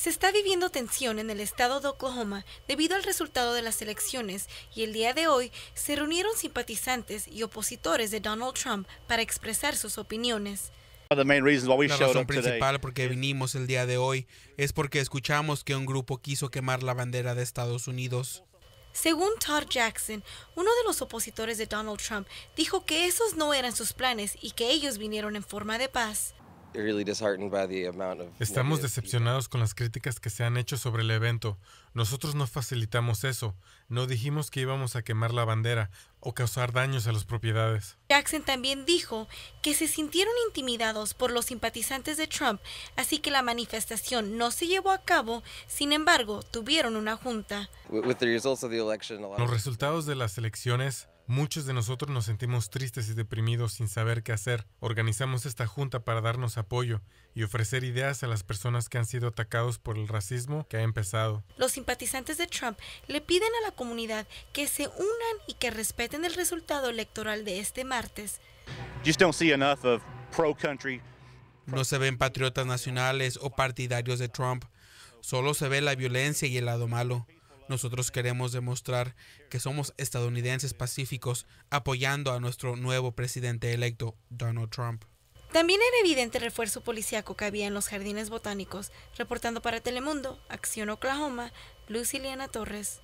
Se está viviendo tensión en el estado de Oklahoma debido al resultado de las elecciones y el día de hoy se reunieron simpatizantes y opositores de Donald Trump para expresar sus opiniones. La razón principal por que vinimos el día de hoy es porque escuchamos que un grupo quiso quemar la bandera de Estados Unidos. Según Todd Jackson, uno de los opositores de Donald Trump dijo que esos no eran sus planes y que ellos vinieron en forma de paz. Estamos decepcionados con las críticas que se han hecho sobre el evento. Nosotros no facilitamos eso. No dijimos que íbamos a quemar la bandera o causar daños a las propiedades. Jackson también dijo que se sintieron intimidados por los simpatizantes de Trump, así que la manifestación no se llevó a cabo, sin embargo, tuvieron una junta. Los resultados de las elecciones, Muchos de nosotros nos sentimos tristes y deprimidos sin saber qué hacer. Organizamos esta junta para darnos apoyo y ofrecer ideas a las personas que han sido atacados por el racismo que ha empezado. Los simpatizantes de Trump le piden a la comunidad que se unan y que respeten el resultado electoral de este martes. No se ven patriotas nacionales o partidarios de Trump. Solo se ve la violencia y el lado malo. Nosotros queremos demostrar que somos estadounidenses pacíficos apoyando a nuestro nuevo presidente electo, Donald Trump. También era evidente el refuerzo policíaco que había en los jardines botánicos, reportando para Telemundo, Acción Oklahoma, Luciliana Torres.